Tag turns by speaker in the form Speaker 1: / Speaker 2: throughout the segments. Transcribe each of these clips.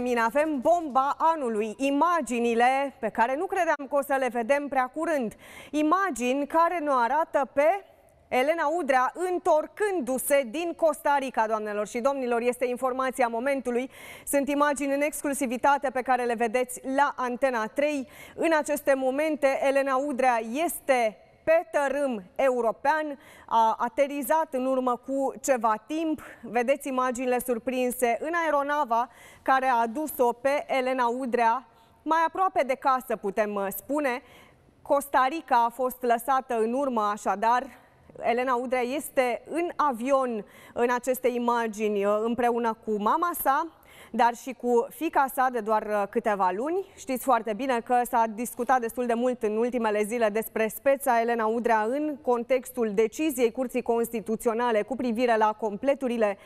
Speaker 1: Mina, avem bomba anului, imaginile pe care nu credeam că o să le vedem prea curând. Imagini care ne arată pe Elena Udrea întorcându-se din Costa Rica, doamnelor și domnilor, este informația momentului. Sunt imagini în exclusivitate pe care le vedeți la Antena 3. În aceste momente, Elena Udrea este pe tărâm european, a aterizat în urmă cu ceva timp. Vedeți imaginile surprinse în aeronava care a adus-o pe Elena Udrea, mai aproape de casă, putem uh, spune. Costa Rica a fost lăsată în urmă, așadar, Elena Udrea este în avion în aceste imagini uh, împreună cu mama sa, dar și cu fica sa de doar uh, câteva luni. Știți foarte bine că s-a discutat destul de mult în ultimele zile despre speța Elena Udrea în contextul deciziei Curții Constituționale cu privire la completurile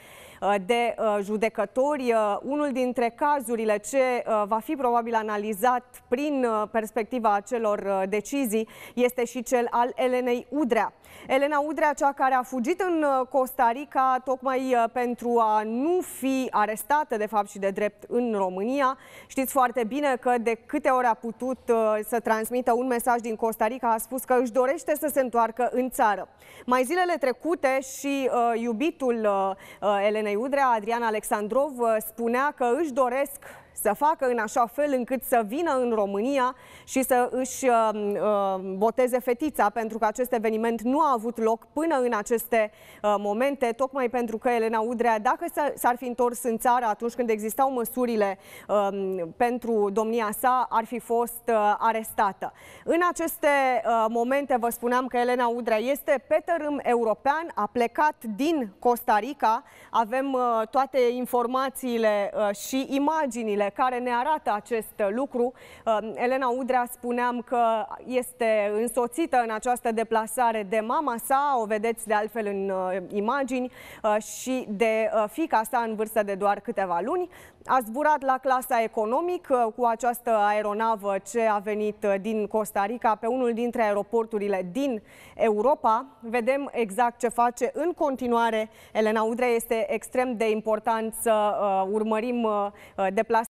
Speaker 1: uh, de uh, judecători. Unul dintre cazurile ce va fi probabil analizat prin perspectiva acelor decizii este și cel al Elenei Udrea. Elena Udrea, cea care a fugit în Costa Rica tocmai pentru a nu fi arestată, de fapt, și de drept în România. Știți foarte bine că de câte ori a putut uh, să transmită un mesaj din Costa Rica, a spus că își dorește să se întoarcă în țară. Mai zilele trecute și uh, iubitul uh, uh Elenei Udrea, Adrian Alexandrov, uh, spunea că își doresc să facă în așa fel încât să vină în România și să își uh, uh, boteze fetița, pentru că acest eveniment nu a avut loc până în aceste uh, momente, tocmai pentru că Elena Udrea, dacă s-ar fi întors în țară atunci când existau măsurile um, pentru domnia sa, ar fi fost arestată. În aceste momente vă spuneam că Elena Udrea este pe tărâm european, a plecat din Costa Rica, avem toate informațiile și imaginile cifrele care ne arată acest lucru. Um, Elena Udrea spuneam că este însoțită în această deplasare de mama sa, o vedeți de altfel în uh, imagini, uh, și de uh, fica sa în vârstă de doar câteva luni. A zburat la clasa economic cu această aeronavă ce a venit din Costa Rica pe unul dintre aeroporturile din Europa. Vedem exact ce face în continuare. Elena Udrea este extrem de important să urmărim deplasarea